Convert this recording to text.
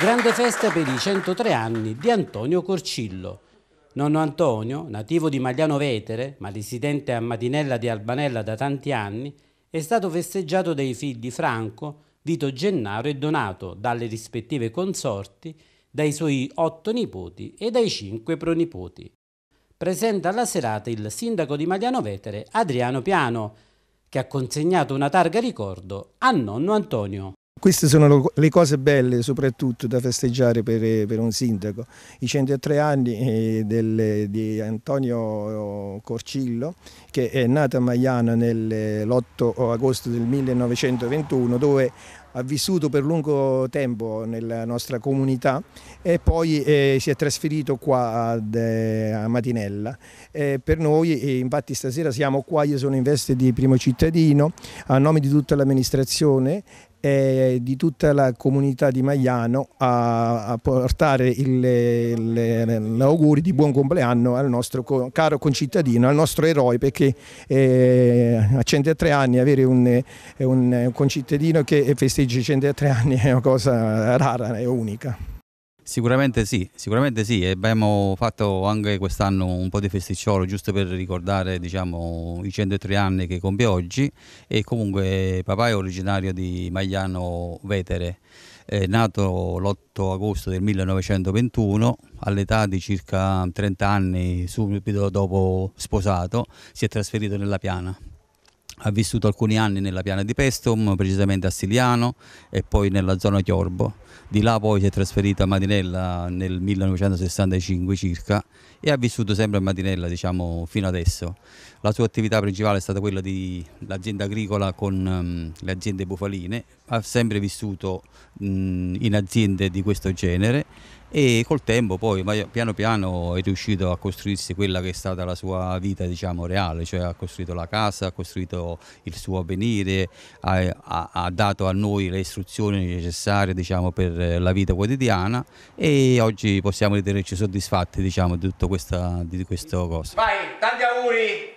Grande festa per i 103 anni di Antonio Corcillo. Nonno Antonio, nativo di Magliano Vetere, ma residente a Matinella di Albanella da tanti anni, è stato festeggiato dai figli Franco, Vito Gennaro e Donato dalle rispettive consorti, dai suoi otto nipoti e dai cinque pronipoti. Presenta alla serata il sindaco di Magliano Vetere, Adriano Piano, che ha consegnato una targa ricordo a nonno Antonio. Queste sono le cose belle soprattutto da festeggiare per, per un sindaco. I 103 anni eh, del, di Antonio Corcillo che è nato a Maiano l'8 agosto del 1921 dove ha vissuto per lungo tempo nella nostra comunità e poi eh, si è trasferito qua ad, eh, a Matinella. Eh, per noi, infatti stasera siamo qua, io sono in veste di primo cittadino, a nome di tutta l'amministrazione e di tutta la comunità di Magliano a, a portare auguri di buon compleanno al nostro co, caro concittadino, al nostro eroe, perché eh, a 103 anni avere un, un concittadino che festeggia litigi 103 anni è una cosa rara e unica. Sicuramente sì, sicuramente sì, abbiamo fatto anche quest'anno un po' di festicciolo giusto per ricordare diciamo, i 103 anni che compie oggi e comunque papà è originario di Magliano Vetere, è nato l'8 agosto del 1921, all'età di circa 30 anni subito dopo sposato si è trasferito nella Piana ha vissuto alcuni anni nella piana di Pestum, precisamente a Siliano e poi nella zona Chiorbo. Di là poi si è trasferita a Madinella nel 1965 circa e ha vissuto sempre a Madinella diciamo, fino adesso. La sua attività principale è stata quella dell'azienda agricola con um, le aziende bufaline, ha sempre vissuto mh, in aziende di questo genere e col tempo poi piano piano è riuscito a costruirsi quella che è stata la sua vita diciamo reale, cioè ha costruito la casa, ha costruito il suo avvenire, ha, ha, ha dato a noi le istruzioni necessarie diciamo, per la vita quotidiana e oggi possiamo ritenerci soddisfatti diciamo, di tutto questa di questo cosa. Vai, tanti auguri!